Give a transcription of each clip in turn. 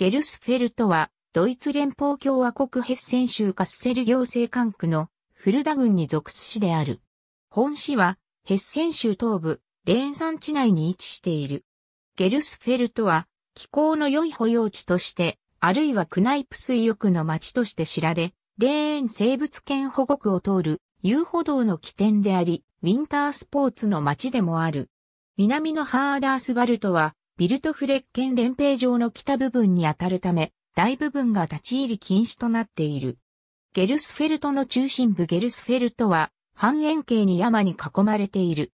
ゲルスフェルトは、ドイツ連邦共和国ヘッセン州カッセル行政管区のフルダ郡に属す市である。本市は、ヘッセン州東部、レーン山地内に位置している。ゲルスフェルトは、気候の良い保養地として、あるいはクナイプ水浴の町として知られ、レーン生物圏保護区を通る遊歩道の起点であり、ウィンタースポーツの町でもある。南のハーダースバルトは、ビルトフレッケン連兵場の北部分にあたるため、大部分が立ち入り禁止となっている。ゲルスフェルトの中心部ゲルスフェルトは、半円形に山に囲まれている。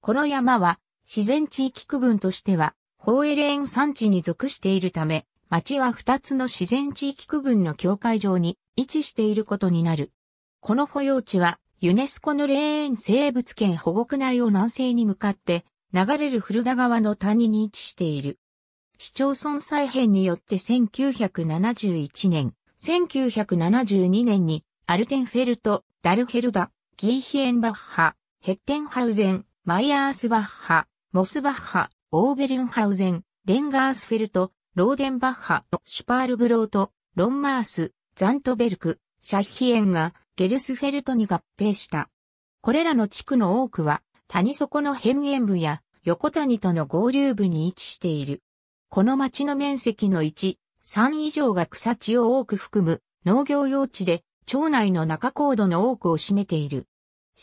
この山は、自然地域区分としては、ホーエレーン山地に属しているため、町は2つの自然地域区分の境界上に位置していることになる。この保養地は、ユネスコのレーン生物圏保護区内を南西に向かって、流れる古田川の谷に位置している。市町村再編によって1971年、1972年にアルテンフェルト、ダルヘルダ、ギーヒエンバッハ、ヘッテンハウゼン、マイアースバッハ、モスバッハ、オーベルンハウゼン、レンガースフェルト、ローデンバッハ、シュパールブロート、ロンマース、ザントベルク、シャヒエンがゲルスフェルトに合併した。これらの地区の多くは谷底の辺縁部や横谷との合流部に位置している。この町の面積の1、3以上が草地を多く含む農業用地で、町内の中高度の多くを占めている。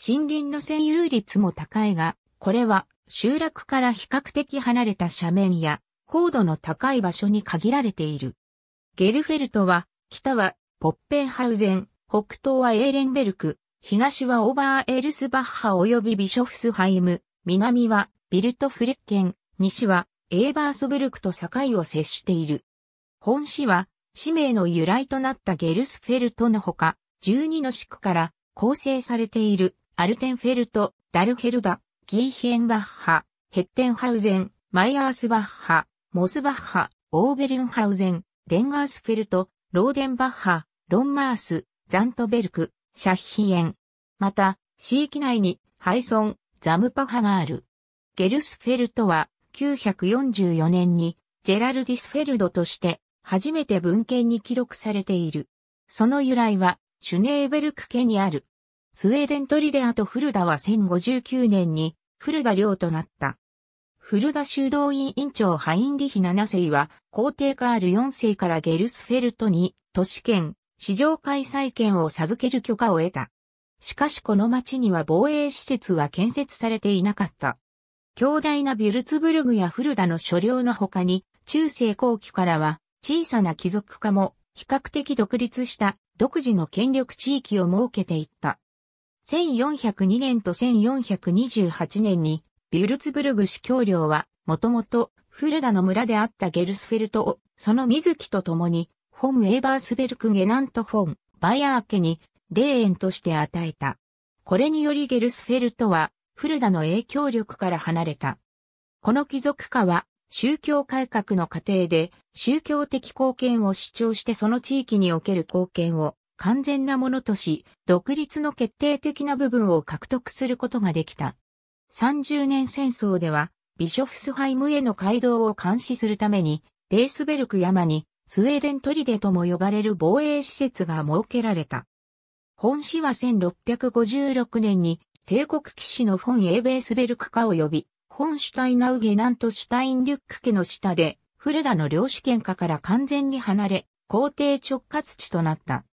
森林の占有率も高いが、これは集落から比較的離れた斜面や高度の高い場所に限られている。ゲルフェルトは、北はポッペンハウゼン、北東はエーレンベルク、東はオーバーエルスバッハ及びビショフスハイム、南はビルトフレッケン、西はエーバースブルクと境を接している。本市は、市名の由来となったゲルスフェルトのほか、12の地区から構成されているアルテンフェルト、ダルヘルダ、ギーヒエンバッハ、ヘッテンハウゼン、マイアースバッハ、モスバッハ、オーベルンハウゼン、レンガースフェルト、ローデンバッハ、ロンマース、ザントベルク、シャッヒエン。また、市域内に、ハイソン、ザムパハがある。ゲルスフェルトは944年にジェラルディスフェルドとして初めて文献に記録されている。その由来はシュネーベルク家にある。スウェーデントリデアとフルダは1059年にフルダ領となった。フルダ修道院院長ハインリヒ7世は皇帝カール4世からゲルスフェルトに都市圏、市場開催権を授ける許可を得た。しかしこの町には防衛施設は建設されていなかった。強大なビュルツブルグやフルダの所領の他に、中世後期からは小さな貴族化も比較的独立した独自の権力地域を設けていった。1402年と1428年にビュルツブルグ市教領はもともとフルダの村であったゲルスフェルトをその水木と共にホム・エーバースベルク・ゲナント・フォン・バイアー家に霊園として与えた。これによりゲルスフェルトはフルダの影響力から離れた。この貴族化は、宗教改革の過程で宗教的貢献を主張してその地域における貢献を完全なものとし、独立の決定的な部分を獲得することができた。30年戦争では、ビショフスハイムへの街道を監視するために、レースベルク山にスウェーデントリデとも呼ばれる防衛施設が設けられた。本市は1656年に帝国騎士のフォン・エーベースベルク家及び、フォン・シュタイナウゲナント・シュタイン・リュック家の下で、フルダの領主権下から完全に離れ、皇帝直轄地となった。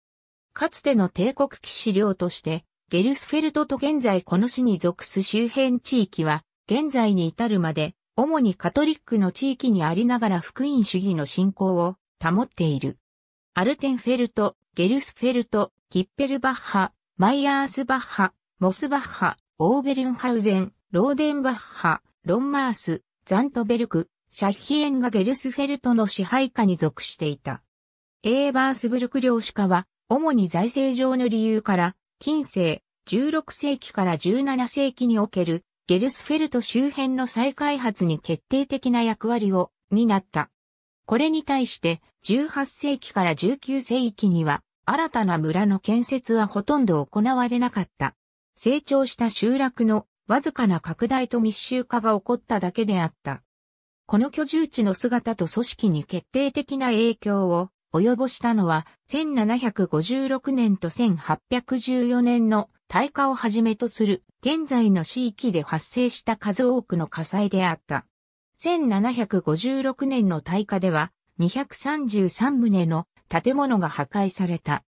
かつての帝国騎士領として、ゲルスフェルトと現在この市に属す周辺地域は、現在に至るまで、主にカトリックの地域にありながら福音主義の信仰を保っている。アルテンフェルト、ゲルスフェルト、キッペルバッハ、マイヤースバッハ、モスバッハ、オーベルンハウゼン、ローデンバッハ、ロンマース、ザントベルク、シャヒエンがゲルスフェルトの支配下に属していた。エーバースブルク領主化は、主に財政上の理由から、近世、16世紀から17世紀における、ゲルスフェルト周辺の再開発に決定的な役割を、担った。これに対して、18世紀から19世紀には、新たな村の建設はほとんど行われなかった。成長した集落のわずかな拡大と密集化が起こっただけであった。この居住地の姿と組織に決定的な影響を及ぼしたのは1756年と1814年の大火をはじめとする現在の地域で発生した数多くの火災であった。1756年の大火では233棟の建物が破壊された。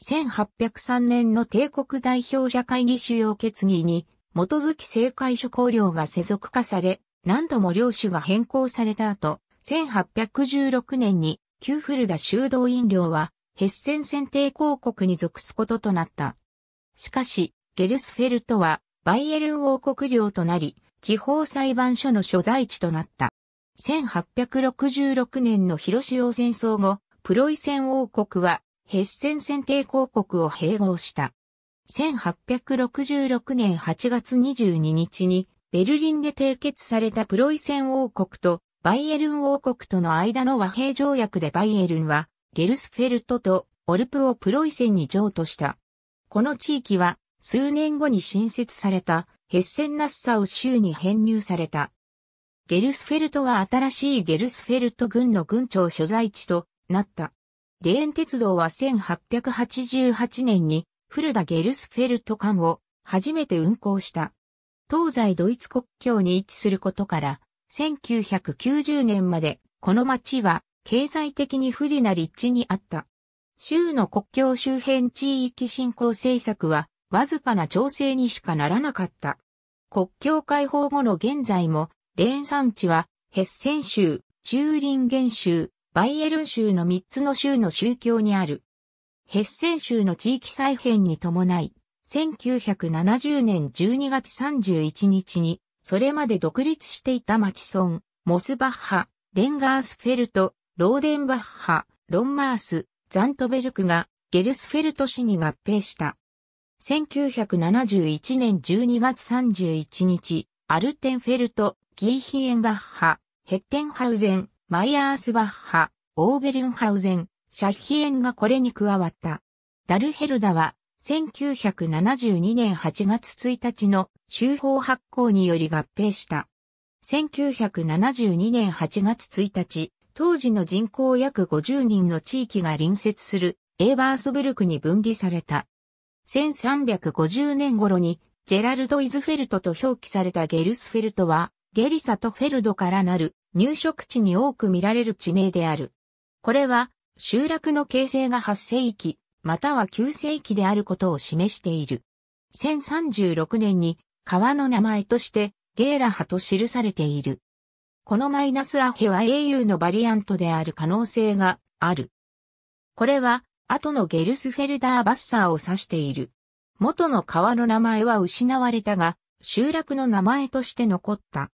1803年の帝国代表者会議主要決議に、基づき政界諸公領が世俗化され、何度も領主が変更された後、1816年に旧古田修道院領は、ヘッセン選定公国に属すこととなった。しかし、ゲルスフェルトは、バイエルン王国領となり、地方裁判所の所在地となった。1866年の広島戦争後、プロイセン王国はヘッセン選定公国を併合した。1866年8月22日にベルリンで締結されたプロイセン王国とバイエルン王国との間の和平条約でバイエルンはゲルスフェルトとオルプをプロイセンに譲渡した。この地域は数年後に新設されたヘッセンナッサウ州に編入された。ゲルスフェルトは新しいゲルスフェルト軍の軍庁所在地となった。レーン鉄道は1888年に古田ゲルスフェルト間を初めて運行した。東西ドイツ国境に位置することから、1990年までこの町は経済的に不利な立地にあった。州の国境周辺地域振興政策はわずかな調整にしかならなかった。国境解放後の現在も、レーン産地はヘッセン州、チューリンゲン州、バイエルン州の3つの州の宗教にある。ヘッセン州の地域再編に伴い、1970年12月31日に、それまで独立していたマチソン、モスバッハ、レンガースフェルト、ローデンバッハ、ロンマース、ザントベルクがゲルスフェルト市に合併した。1971年12月31日、アルテンフェルト、ギーヒエンバッハ、ヘッテンハウゼン、マイヤースバッハ、オーベルンハウゼン、シャッヒエンがこれに加わった。ダルヘルダは、1972年8月1日の州法発行により合併した。1972年8月1日、当時の人口約50人の地域が隣接するエーバースブルクに分離された。1350年頃にジェラルド・イズフェルトと表記されたゲルスフェルトはゲリサとフェルドからなる入植地に多く見られる地名である。これは、集落の形成が8世紀、または9世紀であることを示している。1036年に川の名前としてゲーラハと記されている。このマイナスアヘは英雄のバリアントである可能性がある。これは後のゲルスフェルダーバッサーを指している。元の川の名前は失われたが、集落の名前として残った。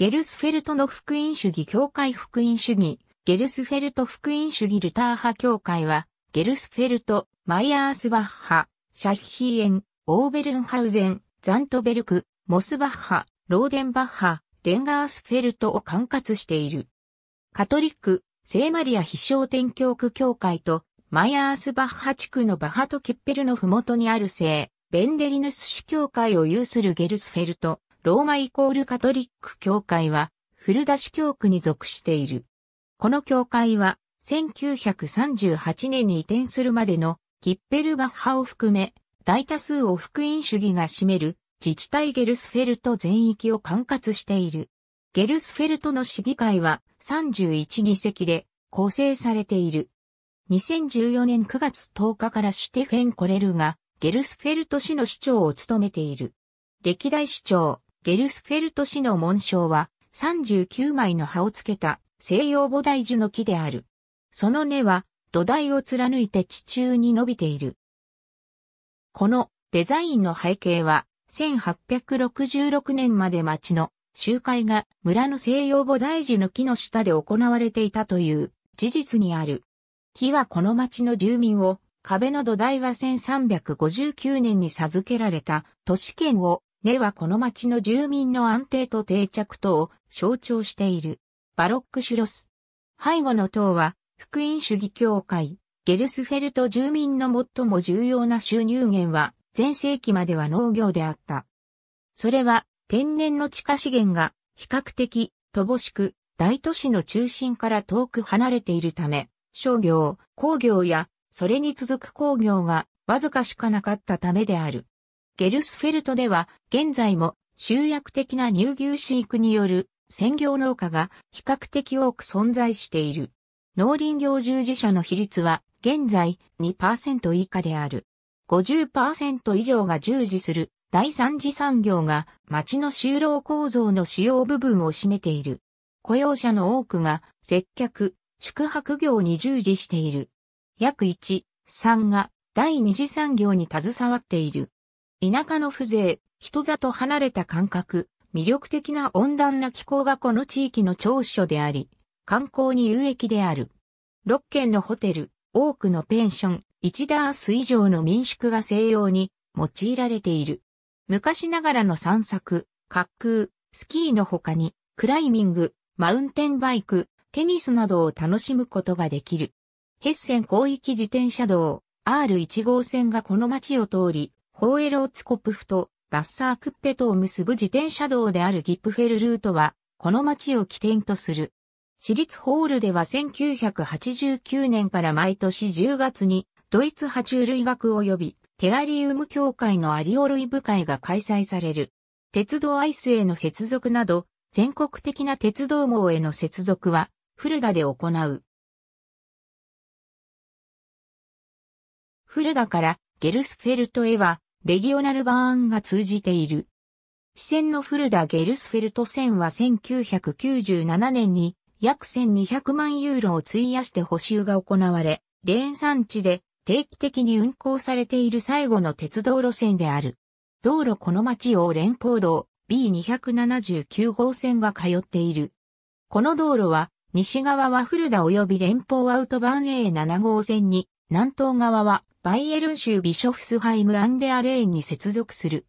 ゲルスフェルトの福音主義教会福音主義、ゲルスフェルト福音主義ルター派教会は、ゲルスフェルト、マイアースバッハ、シャヒーエン、オーベルンハウゼン、ザントベルク、モスバッハ、ローデンバッハ、レンガースフェルトを管轄している。カトリック、聖マリア飛翔天教区教会と、マイアースバッハ地区のバハト・キッペルのふもとにある聖、ベンデリヌス市教会を有するゲルスフェルト、ローマイコールカトリック教会は、古出し教区に属している。この教会は、1938年に移転するまでの、キッペルバッハを含め、大多数を福音主義が占める、自治体ゲルスフェルト全域を管轄している。ゲルスフェルトの市議会は31議席で構成されている。2014年9月10日からシュテフェン・コレルがゲルスフェルト市の市長を務めている。歴代市長、ゲルスフェルト氏の紋章は39枚の葉をつけた西洋菩提樹の木である。その根は土台を貫いて地中に伸びている。このデザインの背景は1866年まで町の集会が村の西洋菩提樹の木の下で行われていたという事実にある。木はこの町の住民を壁の土台は1359年に授けられた都市圏を根はこの町の住民の安定と定着等を象徴している。バロックシュロス。背後の塔は、福音主義協会、ゲルスフェルト住民の最も重要な収入源は、前世紀までは農業であった。それは、天然の地下資源が、比較的、乏しく、大都市の中心から遠く離れているため、商業、工業や、それに続く工業が、わずかしかなかったためである。ゲルスフェルトでは、現在も集約的な乳牛飼育による専業農家が比較的多く存在している。農林業従事者の比率は現在2%以下である。50%以上が従事する第三次産業が町の就労構造の主要部分を占めている。雇用者の多くが接客、宿泊業に従事している。約1、3が第二次産業に携わっている。田舎の風情、人里離れた感覚、魅力的な温暖な気候がこの地域の長所であり、観光に有益である。6軒のホテル、多くのペンション、1ダース以上の民宿が西洋に用いられている。昔ながらの散策、滑空、スキーの他に、クライミング、マウンテンバイク、テニスなどを楽しむことができる。ヘッセン広域自転車道、R1 号線がこの街を通り、ホーエローツコプフとバッサークッペとを結ぶ自転車道であるギップフェルルートは、この町を起点とする。私立ホールでは1989年から毎年10月に、ドイツ爬虫類学及び、テラリウム協会のアリオ類部会が開催される。鉄道アイスへの接続など、全国的な鉄道網への接続は、フルダで行う。ルダからゲルスフェルトへは、レギオナルバーンが通じている。支線のフルダ・ゲルスフェルト線は1997年に約1200万ユーロを費やして補修が行われ、レーン産地で定期的に運行されている最後の鉄道路線である。道路この町を連邦道 B279 号線が通っている。この道路は西側はフルダ及び連邦アウトバーン A7 号線に南東側はバイエルン州ビショフスハイムアンデアレーンに接続する。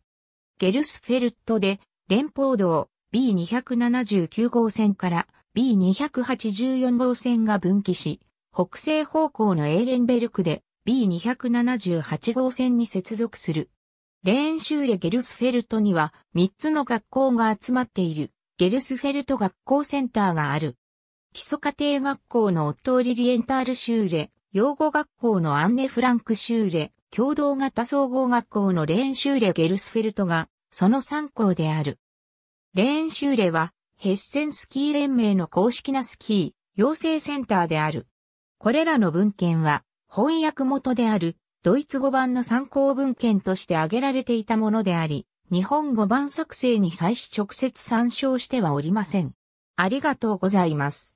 ゲルスフェルトで連邦道 B279 号線から B284 号線が分岐し、北西方向のエーレンベルクで B278 号線に接続する。レーン州レゲルスフェルトには3つの学校が集まっているゲルスフェルト学校センターがある。基礎家庭学校のオットーリリエンタール州で養護学校のアンネ・フランク・シューレ、共同型総合学校のレーン・シューレ・ゲルスフェルトが、その参考である。レーン・シューレは、ヘッセンスキー連盟の公式なスキー、養成センターである。これらの文献は、翻訳元である、ドイツ語版の参考文献として挙げられていたものであり、日本語版作成に際し直接参照してはおりません。ありがとうございます。